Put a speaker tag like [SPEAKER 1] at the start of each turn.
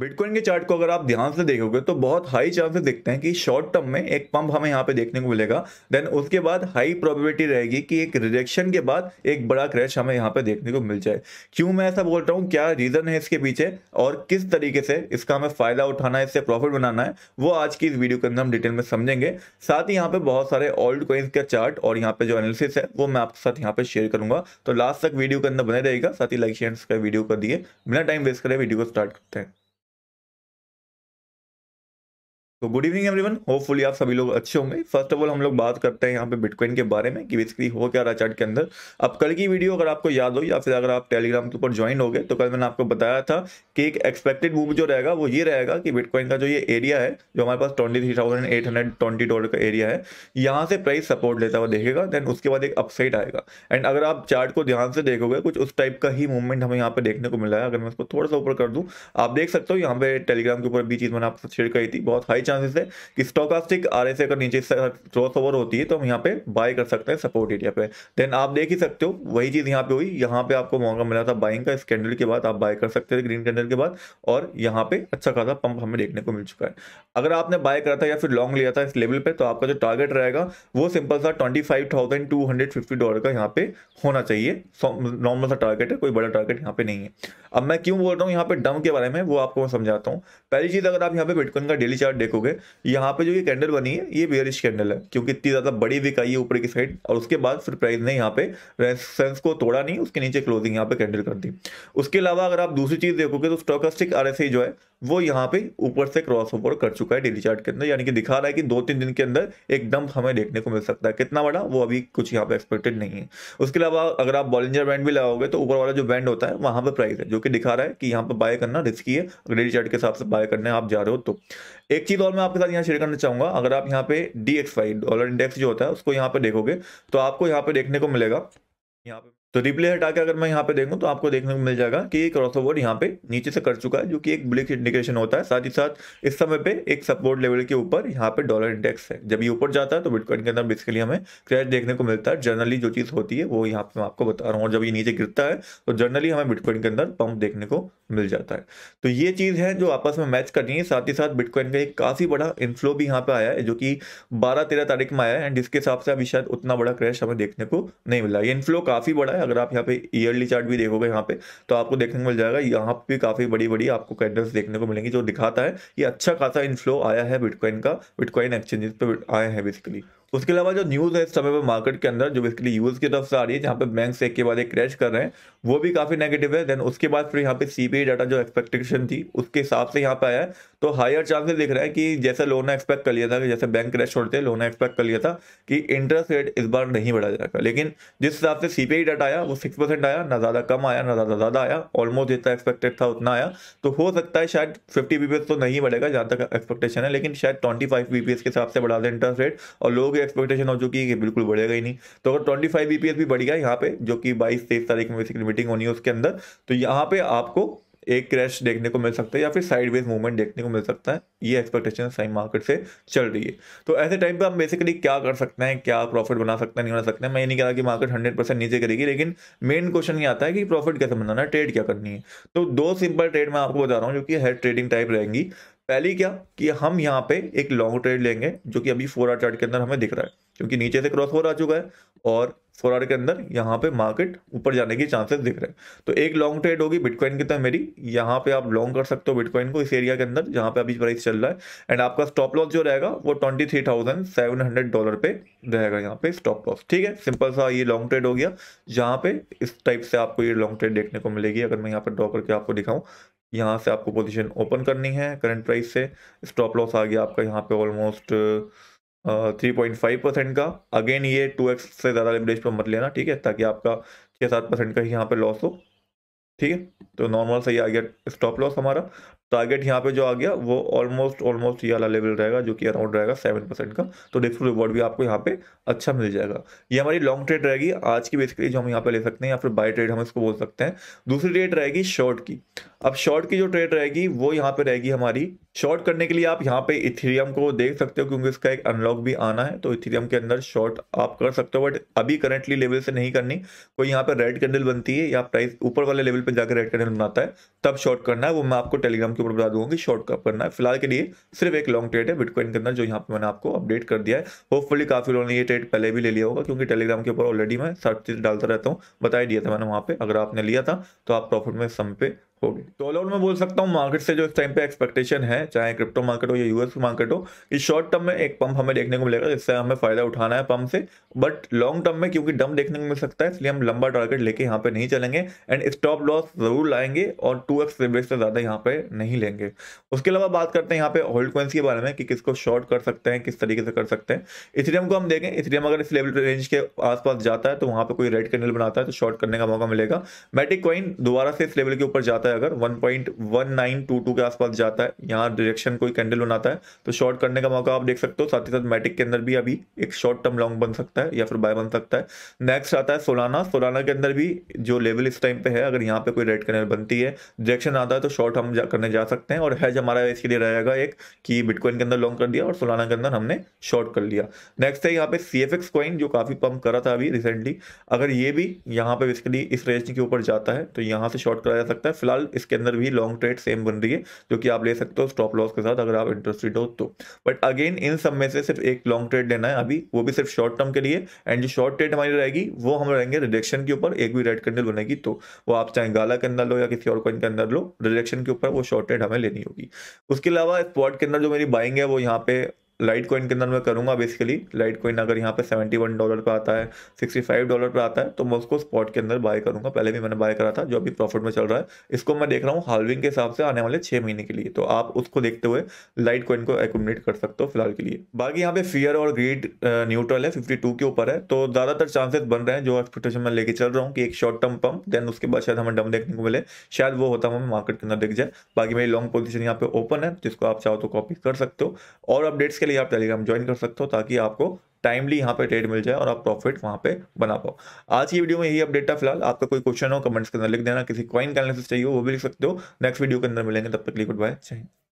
[SPEAKER 1] bitcoin के chart को अगर आप ध्यान से देखोगे तो बहुत हाई चांसेस दिखते हैं कि शॉर्ट टर्म में एक पंप हमें यहाँ पे देखने को मिलेगा देन उसके बाद हाई प्रोबेबिलिटी रहेगी कि एक रिजेक्शन के बाद एक बड़ा क्रैश हमें यहाँ पे देखने को मिल जाए क्यों मैं ऐसा बोल रहा हूँ क्या रीज़न है इसके पीछे और किस तरीके से इसका हमें फ़ायदा उठाना है इससे प्रॉफिट बनाना है वो आज की इस वीडियो के अंदर हम डिटेल में समझेंगे साथ ही यहाँ पे बहुत सारे ओल्ड कोइंस का चार्ट और यहाँ पे जो एनालिसिस है वो मैं आपके साथ यहाँ पे शेयर करूंगा तो लास्ट तक वीडियो के अंदर बने रहेगा साथ ही लाइक शेयर वीडियो कर दिए बिना टाइम वेस्ट करें वीडियो को स्टार्ट करते हैं तो गुड इवनिंग एवरीवन होपफुली आप सभी लोग अच्छे होंगे फर्स्ट ऑफ ऑल हम लोग बात करते हैं यहाँ पे बिटकॉइन के बारे में कि बेसिकली हो क्या रहा चार्ट के अंदर अब कल की वीडियो अगर आपको याद हो या फिर अगर आप टेलीग्राम के ऊपर ज्वाइन हो गए तो कल मैंने आपको बताया था कि एक एक्सपेक्टेड मूव जो रहेगा वो ये रहेगा कि बिटकॉइन का जो ये एरिया है जो हमारे पास ट्वेंटी डॉलर का एरिया है यहाँ से प्राइस सपोर्ट लेता हुआ देखेगा देन उसके बाद एक अपसाइड आएगा एंड अगर आप चार्ट को ध्यान से देखोगे कुछ उस टाइप का ही मूवमेंट हमें यहाँ पे देखने को मिला है अगर मैं उसको थोड़ा सा ऊपर कर दूँ आप देख सकते हो यहाँ पे टेलीग्राम के ऊपर भी चीज़ मैंने आपसे शेयर करी थी बहुत हाई चांसेस है कि स्टोकास्टिक आर एस अगर नीचे क्रॉस ओवर होती है तो हम यहाँ पे बाय कर सकते हैं सपोर्ट एरिया पे देन आप देख ही सकते हो वही चीज़ यहाँ पे हुई यहाँ पे आपको मौका मिला था बाइंग का इस कैंडल के बाद आप बाय कर सकते थे ग्रीन कैंडल के बाद और यहाँ पे अच्छा खासा पंप हमें देखने को मिल चुका है अगर आपने बाय करा था या फिर लॉन्ग लिया था इस लेवल पर तो आपका जो टारगेट रहेगा वो सिंपल सा ट्वेंटी डॉलर का यहाँ पे होना चाहिए नॉर्मल सा टारगेट है कोई बड़ा टारगेट यहाँ पे नहीं है अब मैं क्यों बोल रहा हूँ यहाँ पे डम के बारे में वो आपको समझाता हूँ पहली चीज़ अगर आप यहाँ पे बिटकॉइन का डेली चार्ट देखो देखोगे यहाँ पे जो ये कैंडल बनी है ये बेयरिश कैंडल है क्योंकि इतनी ज़्यादा बड़ी विक आई है ऊपर की साइड और उसके बाद फिर प्राइस ने यहाँ पे रेजिस्टेंस को तोड़ा नहीं उसके नीचे क्लोजिंग यहाँ पे कैंडल कर दी उसके अलावा अगर आप दूसरी चीज़ देखोगे तो स्टोकस्टिक आर जो है वो यहाँ पे ऊपर से क्रॉस ओवर कर चुका है डेली चार्ट के अंदर यानी कि दिखा रहा है कि दो तीन दिन के अंदर एक डंप हमें देखने को मिल सकता है कितना बड़ा वो अभी कुछ यहाँ पे एक्सपेक्टेड नहीं है उसके अलावा अगर आप बॉलिंजर बैंड भी लगाओगे तो ऊपर वाला जो बैंड होता है वहाँ पे प्राइस है जो कि दिखा रहा है कि यहाँ पर बाय करना रिस्की है डेली चार्ट के हिसाब से बाय करने आप जा रहे हो तो एक चीज़ और मैं आपके साथ यहाँ शेयर करना चाहूँगा अगर आप यहाँ पे डी डॉलर इंडेक्स जो होता है उसको यहाँ पे देखोगे तो आपको यहाँ पे देखने को मिलेगा यहाँ पे तो रिप्ले हटा के अगर मैं यहाँ पे देखूँ तो आपको देखने को मिल जाएगा कि ये क्रॉस ओवर यहाँ पे नीचे से कर चुका है जो कि एक ब्लिक इंडिकेशन होता है साथ ही साथ इस समय पे एक सपोर्ट लेवल के ऊपर यहाँ पे डॉलर इंडेक्स है जब ये ऊपर जाता है तो बिटकॉइन के अंदर बेसिकली हमें क्रैश देखने को मिलता है जनरली जो चीज़ होती है वो यहाँ पे मैं आपको बता रहा हूँ और जब ये नीचे गिरता है तो जनरली हमें बिटकॉइन के अंदर पंप देखने को मिल जाता है तो ये चीज़ है जो आपस में मैच करनी है साथ ही साथ बिटकॉइन का एक काफ़ी बड़ा इन्फ्लो भी यहाँ पे आया है जो कि बारह तेरह तारीख में आया है एंड जिसके हिसाब से अभी शायद उतना बड़ा क्रैश हमें देखने को नहीं मिला ये इन्फ्लो काफ़ी बड़ा है है अगर आप यहाँ पे ईयरली चार्ट भी देखोगे यहाँ पे तो आपको देखने को मिल जाएगा यहाँ पे काफ़ी बड़ी बड़ी आपको कैंडल्स देखने को मिलेंगी जो दिखाता है कि अच्छा खासा इनफ्लो आया है बिटकॉइन का बिटकॉइन एक्सचेंजेस पे आए हैं बेसिकली उसके अलावा जो न्यूज़ है इस समय पर मार्केट के अंदर जो बेसिकली यूज़ की तरफ से आ रही है जहाँ पे बैंक एक के बाद एक क्रैश कर रहे हैं वो भी काफ़ी नेगेटिव है देन उसके बाद फिर यहाँ पे सी डाटा जो एक्सपेक्टेशन थी उसके हिसाब से यहाँ पे आया है तो हायर चांसेस दिख रहा है कि जैसे लोन एक्सपेक्ट कर लिया था जैसे बैंक क्रैश छोड़ते लोन एक्सपेक्ट कर लिया था कि इंटरेस्ट रेट इस बार नहीं बढ़ा जाएगा लेकिन जिस हिसाब से सी डाटा आया वो सिक्स परसेंट आया ना ज़्यादा कम आया ना ज़्यादा ज़्यादा आया ऑलमोस्ट जितना एक्सपेक्टेड था उतना आया तो हो सकता है शायद फिफ्टी बी तो नहीं बढ़ेगा जहाँ तक एक्सपेक्टेशन है लेकिन शायद ट्वेंटी फाइव के हिसाब से बढ़ा दें इंटरेस्ट रेट और लोग भी एक्सपेक्टेशन हो चुकी है कि बिल्कुल बढ़ेगा ही नहीं तो अगर ट्वेंटी फाइव बी भी बढ़ गया यहाँ पे जो कि बाईस तेईस तारीख में बेसिकली मीटिंग होनी है उसके अंदर तो यहाँ पे आपको एक क्रैश देखने को मिल सकता है या फिर साइडवेज मूवमेंट देखने को मिल सकता है ये एक्सपेक्टेशन सही मार्केट से चल रही है तो ऐसे टाइम पे हम बेसिकली क्या कर सकते हैं क्या प्रॉफिट बना सकते हैं नहीं बना सकते हैं मैं ये नहीं कह रहा कि मार्केट हंड्रेड परसेंट नीचे करेगी लेकिन मेन क्वेश्चन ये आता है कि प्रॉफिट कैसे बनाना है ट्रेड क्या करनी है तो दो सिंपल ट्रेड मैं आपको बता रहा हूँ जो कि हेड ट्रेडिंग टाइप रहेंगी पहली क्या कि हम यहाँ पे एक लॉन्ग ट्रेड लेंगे जो कि अभी फोर आर चार्ट के अंदर हमें दिख रहा है क्योंकि नीचे से क्रॉस ओवर आ चुका है और फोर आर के अंदर यहाँ पे मार्केट ऊपर जाने के चांसेस दिख रहे हैं तो एक लॉन्ग ट्रेड होगी बिटकॉइन की तरह तो मेरी यहाँ पे आप लॉन्ग कर सकते हो बिटकॉइन को इस एरिया के अंदर जहाँ पे अभी प्राइस चल रहा है एंड आपका स्टॉप लॉस जो रहेगा वो twenty three thousand seven hundred dollar पे रहेगा यहाँ पे स्टॉप लॉस ठीक है सिंपल सा ये लॉन्ग ट्रेड हो गया जहाँ पे इस टाइप से आपको ये लॉन्ग ट्रेड देखने को मिलेगी अगर मैं यहाँ पर ड्रॉ करके आपको दिखाऊँ यहाँ से आपको पोजीशन ओपन करनी है करंट प्राइस से स्टॉप लॉस आ गया आपका यहाँ पे almost three point five percent का अगेन ये टू एक्स से ज़्यादा लेवरेज पर मत लेना ठीक है ताकि आपका छः सात परसेंट का ही यहाँ पे लॉस हो ठीक है तो नॉर्मल सही आ गया स्टॉप लॉस हमारा टारगेट यहाँ पे जो आ गया वो ऑलमोस्ट ऑलमोस्ट ये वाला लेवल रहेगा जो कि अराउंड रहेगा सेवन परसेंट का तो रिस्क रिवॉर्ड भी आपको यहाँ पे अच्छा मिल जाएगा ये हमारी लॉन्ग ट्रेड रहेगी आज की बेसिकली जो हम यहाँ पे ले सकते हैं या फिर बाय ट्रेड हम इसको बोल सकते हैं दूसरी ट्रेड रहेगी शॉर्ट की अब शॉर्ट की जो ट्रेड रहेगी वो यहाँ पे रहेगी हमारी शॉर्ट करने के लिए आप यहाँ पे इथेरियम को देख सकते हो क्योंकि इसका एक अनलॉक भी आना है तो इथेरियम के अंदर शॉर्ट आप कर सकते हो बट अभी करेंटली लेवल से नहीं करनी कोई यहाँ पे रेड कैंडल बनती है या प्राइस ऊपर वाले लेवल पे जाकर रेड कैंडल बनाता है तब शॉर्ट करना है वो मैं आपको टेलीग्राम के ऊपर बता दूंगा कि शॉर्ट कब करना है फिलहाल के लिए सिर्फ एक लॉन्ग ट्रेड है बिटकॉइन के अंदर जो यहाँ पे मैंने आपको अपडेट कर दिया है होपफुली काफी लोगों ने ये ट्रेड पहले भी ले लिया होगा क्योंकि टेलीग्राम के ऊपर ऑलरेडी मैं सर्च डालता रहता हूँ बताया दिया था मैंने वहाँ पे अगर आपने लिया था तो आप प्रॉफिट में सम पे होगी तो ऑल ओवर मैं बोल सकता हूँ मार्केट से जो इस टाइम पे एक्सपेक्टेशन है चाहे क्रिप्टो मार्केट हो या यूएस मार्केट हो कि शॉर्ट टर्म में एक पंप हमें देखने को मिलेगा जिससे हमें फायदा उठाना है पंप से बट लॉन्ग टर्म में क्योंकि डम देखने को मिल सकता है इसलिए हम लंबा टारगेट लेके यहाँ पे नहीं चलेंगे एंड स्टॉप लॉस जरूर लाएंगे और टू एक्स से ज़्यादा यहाँ पे नहीं लेंगे उसके अलावा बात करते हैं यहाँ पे होल्ड क्वेंस के बारे में कि किसको शॉर्ट कर सकते हैं किस तरीके से कर सकते हैं इथेरियम को हम देखें इथेरियम अगर इस लेवल रेंज के आसपास जाता है तो वहाँ पर कोई रेड कैंडल बनाता है तो शॉर्ट करने का मौका मिलेगा मेटिक कॉइन दोबारा से इस लेवल के ऊपर जाता है है अगर 1.1922 के आसपास जाता है यहाँ डायरेक्शन कोई कैंडल बनाता है तो शॉर्ट करने का मौका आप देख सकते हो साथ ही साथ मैटिक के अंदर भी अभी एक शॉर्ट टर्म लॉन्ग बन सकता है या फिर बाय बन सकता है नेक्स्ट आता है सोलाना सोलाना के अंदर भी जो लेवल इस टाइम पे है अगर यहाँ पे कोई रेड कैंडल बनती है डायरेक्शन आता है तो शॉर्ट हम जा, करने जा सकते हैं और हैज हमारा इसके लिए रहेगा एक कि बिटकॉइन के अंदर लॉन्ग कर दिया और सोलाना के अंदर हमने शॉर्ट कर लिया नेक्स्ट है यहाँ पे सी एफ कॉइन जो काफ़ी पंप करा था अभी रिसेंटली अगर ये भी यहाँ पे बेसिकली इस रेंज के ऊपर जाता है तो यहाँ से शॉर्ट करा जा सकता है फिलहाल फिलहाल इसके अंदर भी लॉन्ग ट्रेड सेम बन रही है जो कि आप ले सकते हो स्टॉप लॉस के साथ अगर आप इंटरेस्टेड हो तो बट अगेन इन सब में से सिर्फ एक लॉन्ग ट्रेड लेना है अभी वो भी सिर्फ शॉर्ट टर्म के लिए एंड जो शॉर्ट ट्रेड हमारी रहेगी वो हम रहेंगे रिजेक्शन के ऊपर एक भी रेड कैंडल बनेगी तो वो आप चाहे गाला के अंदर लो या किसी और कॉइन के अंदर लो रिजेक्शन के ऊपर वो शॉर्ट ट्रेड हमें लेनी होगी उसके अलावा स्पॉट के अंदर जो मेरी बाइंग है वो यहाँ पे लाइट कॉइन के अंदर मैं करूँगा बेसिकली लाइट कॉइन अगर यहाँ पे सेवेंटी वन डॉलर पर आता है सिक्सटी फाइव डॉलर पर आता है तो मैं उसको स्पॉट के अंदर बाय करूँगा पहले भी मैंने बाय करा था जो अभी प्रॉफिट में चल रहा है इसको मैं देख रहा हूँ हालविंग के हिसाब से आने वाले छः महीने के लिए तो आप उसको देखते हुए लाइट कॉइन को एकोमोडेट कर सकते हो फिलहाल के लिए बाकी यहाँ पे फियर और ग्रीड न्यूट्रल है फिफ्टी के ऊपर है तो ज़्यादातर चांसेस बन रहे हैं जो एक्सपेक्टेशन मैं लेके चल रहा हूँ कि एक शॉर्ट टर्म पंप देन उसके बाद शायद हमें डम देखने को मिले शायद वो होता हमें मार्केट के अंदर दिख जाए बाकी मेरी लॉन्ग पोजिशन यहाँ पे ओपन है जिसको आप चाहो तो कॉपी कर सकते हो और अपडेट्स के लिए आप टेलीग्राम ज्वाइन कर सकते हो ताकि आपको टाइमली यहाँ पे ट्रेड मिल जाए और आप प्रॉफिट वहाँ पे बना पाओ आज की वीडियो में यही अपडेट था फिलहाल आपका कोई क्वेश्चन हो कमेंट्स के अंदर लिख देना किसी कॉइन का चाहिए वो भी लिख सकते हो नेक्स्ट वीडियो के अंदर मिलेंगे तब तक लिए गुड बाय चाहिए